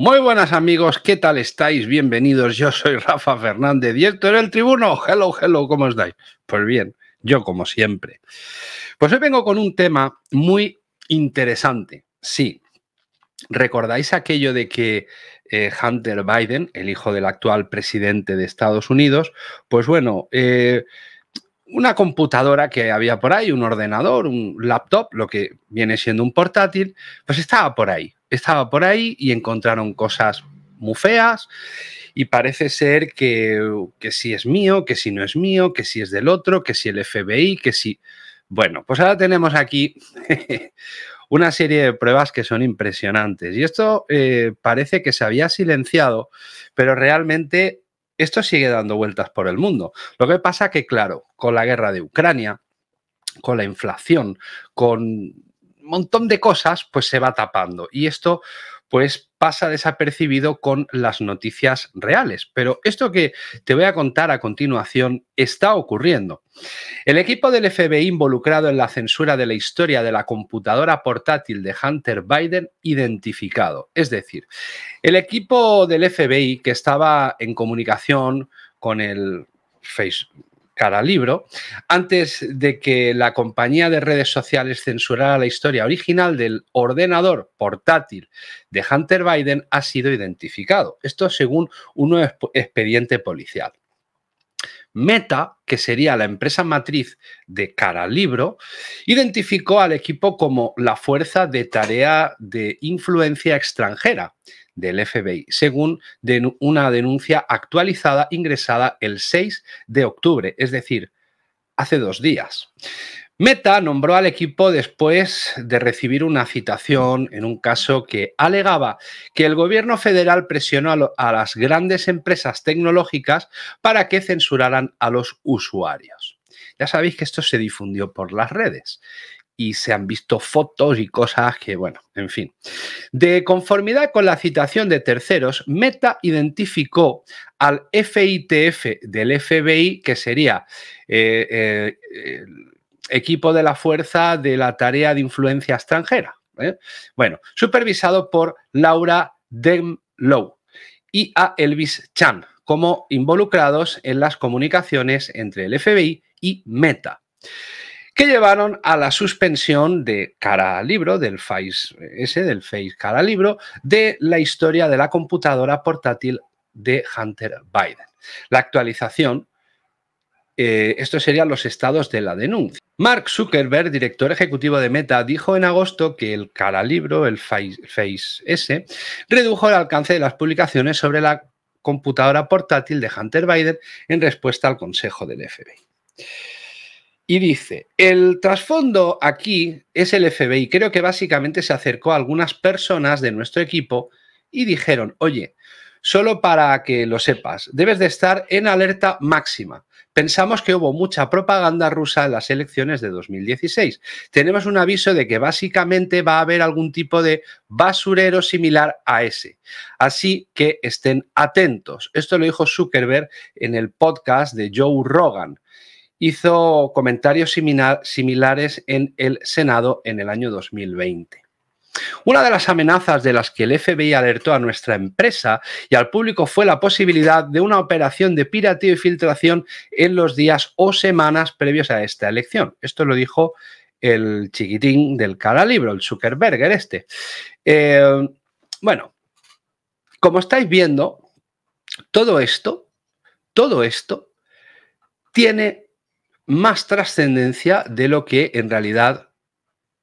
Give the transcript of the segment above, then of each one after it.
Muy buenas amigos, ¿qué tal estáis? Bienvenidos, yo soy Rafa Fernández y esto El Tribuno. Hello, hello, ¿cómo estáis? Pues bien, yo como siempre. Pues hoy vengo con un tema muy interesante, sí. ¿Recordáis aquello de que eh, Hunter Biden, el hijo del actual presidente de Estados Unidos, pues bueno, eh, una computadora que había por ahí, un ordenador, un laptop, lo que viene siendo un portátil, pues estaba por ahí. Estaba por ahí y encontraron cosas muy feas y parece ser que, que si es mío, que si no es mío, que si es del otro, que si el FBI, que si... Bueno, pues ahora tenemos aquí una serie de pruebas que son impresionantes. Y esto eh, parece que se había silenciado, pero realmente esto sigue dando vueltas por el mundo. Lo que pasa que, claro, con la guerra de Ucrania, con la inflación, con un montón de cosas, pues se va tapando. Y esto pues pasa desapercibido con las noticias reales. Pero esto que te voy a contar a continuación está ocurriendo. El equipo del FBI involucrado en la censura de la historia de la computadora portátil de Hunter Biden identificado. Es decir, el equipo del FBI que estaba en comunicación con el, Facebook, Cara libro, antes de que la compañía de redes sociales censurara la historia original del ordenador portátil de Hunter Biden, ha sido identificado. Esto según un nuevo expediente policial. Meta, que sería la empresa matriz de Cara Libro, identificó al equipo como la Fuerza de Tarea de Influencia Extranjera, del FBI, según una denuncia actualizada ingresada el 6 de octubre, es decir, hace dos días. Meta nombró al equipo después de recibir una citación en un caso que alegaba que el gobierno federal presionó a, las grandes empresas tecnológicas para que censuraran a los usuarios. Ya sabéis que esto se difundió por las redes y se han visto fotos y cosas que, bueno, en fin. De conformidad con la citación de terceros, Meta identificó al FITF del FBI, que sería eh, eh, equipo de la fuerza de la tarea de influencia extranjera. ¿eh? Bueno, supervisado por Laura Demlow y a Elvis Chan como involucrados en las comunicaciones entre el FBI y Meta que llevaron a la suspensión de cara libro, del Face S, del Face cara libro, de la historia de la computadora portátil de Hunter Biden. La actualización, eh, estos serían los estados de la denuncia. Mark Zuckerberg, director ejecutivo de Meta, dijo en agosto que el cara libro, el Face S, redujo el alcance de las publicaciones sobre la computadora portátil de Hunter Biden en respuesta al consejo del FBI. Y dice, el trasfondo aquí es el FBI. Creo que básicamente se acercó a algunas personas de nuestro equipo y dijeron, oye, solo para que lo sepas, debes de estar en alerta máxima. Pensamos que hubo mucha propaganda rusa en las elecciones de 2016. Tenemos un aviso de que básicamente va a haber algún tipo de basurero similar a ese. Así que estén atentos. Esto lo dijo Zuckerberg en el podcast de Joe Rogan hizo comentarios similares en el Senado en el año 2020. Una de las amenazas de las que el FBI alertó a nuestra empresa y al público fue la posibilidad de una operación de pirateo y filtración en los días o semanas previos a esta elección. Esto lo dijo el chiquitín del cara libro, el Zuckerberger este. Eh, bueno, como estáis viendo, todo esto, todo esto tiene más trascendencia de lo que en realidad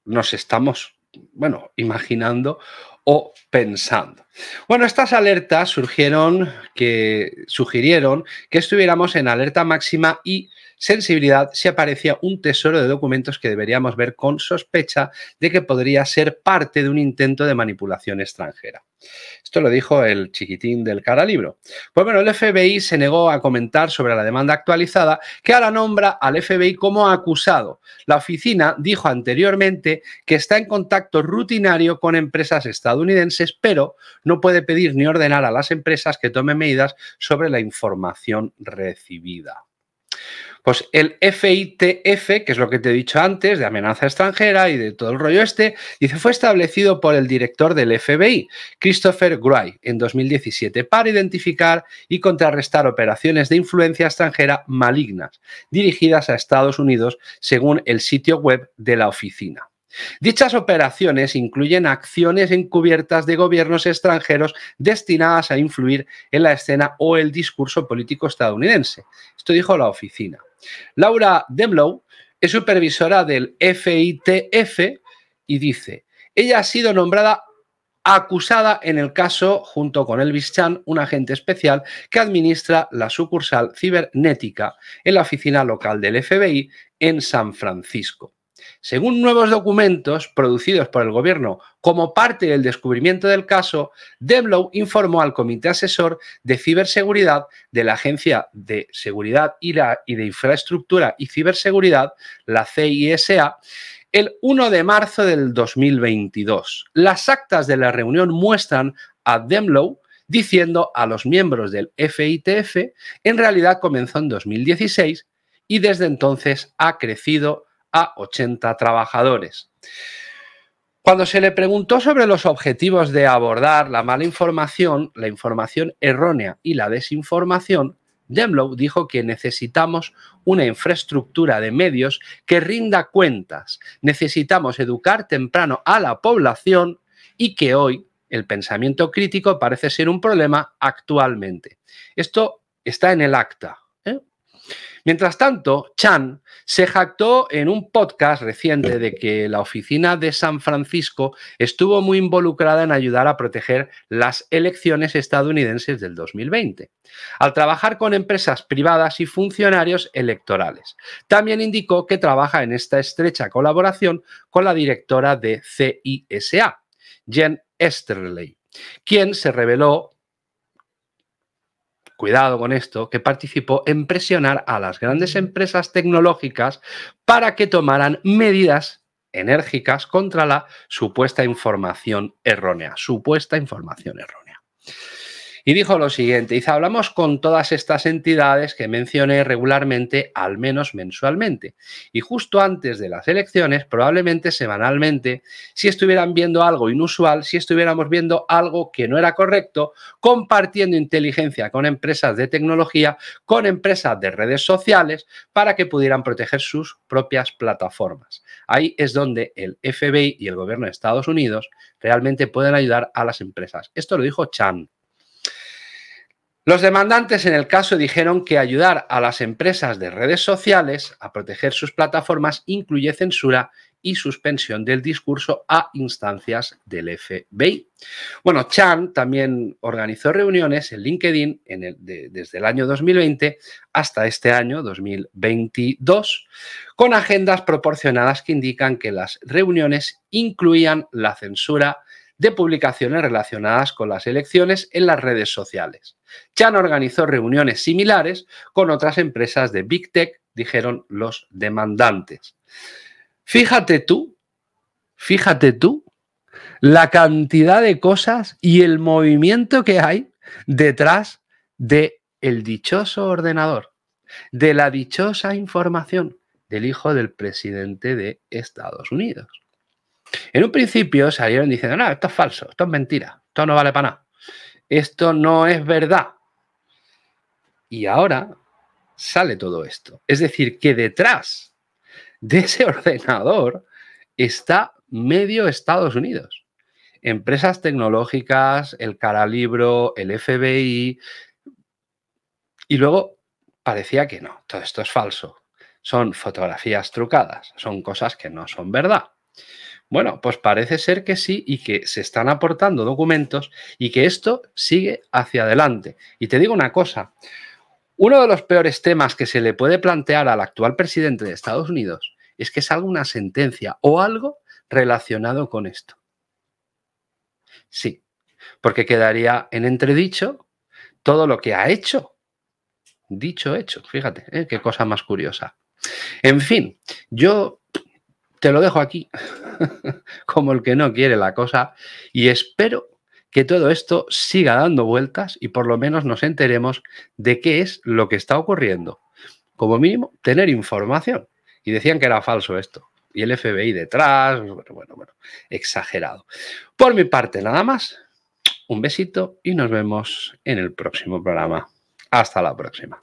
nos estamos, bueno, imaginando o pensando. Bueno, estas alertas surgieron que sugirieron que estuviéramos en alerta máxima y sensibilidad si aparecía un tesoro de documentos que deberíamos ver con sospecha de que podría ser parte de un intento de manipulación extranjera. Esto lo dijo el chiquitín del cara libro. Pues bueno, el FBI se negó a comentar sobre la demanda actualizada que ahora nombra al FBI como acusado. La oficina dijo anteriormente que está en contacto rutinario con empresas estadounidenses pero no puede pedir ni ordenar a las empresas que tomen medidas sobre la información recibida. Pues el FITF, que es lo que te he dicho antes, de amenaza extranjera y de todo el rollo este, dice, fue establecido por el director del FBI, Christopher Gray, en 2017, para identificar y contrarrestar operaciones de influencia extranjera malignas dirigidas a Estados Unidos, según el sitio web de la oficina. Dichas operaciones incluyen acciones encubiertas de gobiernos extranjeros destinadas a influir en la escena o el discurso político estadounidense. Esto dijo la oficina. Laura Demlow es supervisora del FITF y dice, ella ha sido nombrada acusada en el caso junto con Elvis Chan, un agente especial que administra la sucursal cibernética en la oficina local del FBI en San Francisco. Según nuevos documentos producidos por el gobierno como parte del descubrimiento del caso, Demlow informó al Comité Asesor de Ciberseguridad de la Agencia de Seguridad y de Infraestructura y Ciberseguridad, la CISA, el 1 de marzo del 2022. Las actas de la reunión muestran a Demlow diciendo a los miembros del FITF, en realidad comenzó en 2016 y desde entonces ha crecido a 80 trabajadores. Cuando se le preguntó sobre los objetivos de abordar la mala información, la información errónea y la desinformación, Demlow dijo que necesitamos una infraestructura de medios que rinda cuentas, necesitamos educar temprano a la población y que hoy el pensamiento crítico parece ser un problema actualmente. Esto está en el acta, Mientras tanto, Chan se jactó en un podcast reciente de que la oficina de San Francisco estuvo muy involucrada en ayudar a proteger las elecciones estadounidenses del 2020, al trabajar con empresas privadas y funcionarios electorales. También indicó que trabaja en esta estrecha colaboración con la directora de CISA, Jen Esterley quien se reveló cuidado con esto, que participó en presionar a las grandes empresas tecnológicas para que tomaran medidas enérgicas contra la supuesta información errónea, supuesta información errónea y dijo lo siguiente, dice, hablamos con todas estas entidades que mencioné regularmente, al menos mensualmente, y justo antes de las elecciones, probablemente semanalmente, si estuvieran viendo algo inusual, si estuviéramos viendo algo que no era correcto, compartiendo inteligencia con empresas de tecnología, con empresas de redes sociales, para que pudieran proteger sus propias plataformas. Ahí es donde el FBI y el gobierno de Estados Unidos realmente pueden ayudar a las empresas. Esto lo dijo Chan. Los demandantes en el caso dijeron que ayudar a las empresas de redes sociales a proteger sus plataformas incluye censura y suspensión del discurso a instancias del FBI. Bueno, Chan también organizó reuniones en LinkedIn en el, desde el año 2020 hasta este año 2022 con agendas proporcionadas que indican que las reuniones incluían la censura de publicaciones relacionadas con las elecciones en las redes sociales. Chan organizó reuniones similares con otras empresas de Big Tech, dijeron los demandantes. Fíjate tú, fíjate tú, la cantidad de cosas y el movimiento que hay detrás del el dichoso ordenador, de la dichosa información del hijo del presidente de Estados Unidos. En un principio salieron diciendo, no, esto es falso, esto es mentira, esto no vale para nada, esto no es verdad. Y ahora sale todo esto. Es decir, que detrás de ese ordenador está medio Estados Unidos. Empresas tecnológicas, el Caralibro, el FBI. Y luego parecía que no, todo esto es falso. Son fotografías trucadas, son cosas que no son verdad. Bueno, pues parece ser que sí y que se están aportando documentos y que esto sigue hacia adelante. Y te digo una cosa, uno de los peores temas que se le puede plantear al actual presidente de Estados Unidos es que salga una sentencia o algo relacionado con esto. Sí, porque quedaría en entredicho todo lo que ha hecho. Dicho hecho, fíjate, ¿eh? qué cosa más curiosa. En fin, yo te lo dejo aquí, como el que no quiere la cosa, y espero que todo esto siga dando vueltas y por lo menos nos enteremos de qué es lo que está ocurriendo. Como mínimo, tener información. Y decían que era falso esto. Y el FBI detrás, bueno, bueno, bueno, exagerado. Por mi parte, nada más. Un besito y nos vemos en el próximo programa. Hasta la próxima.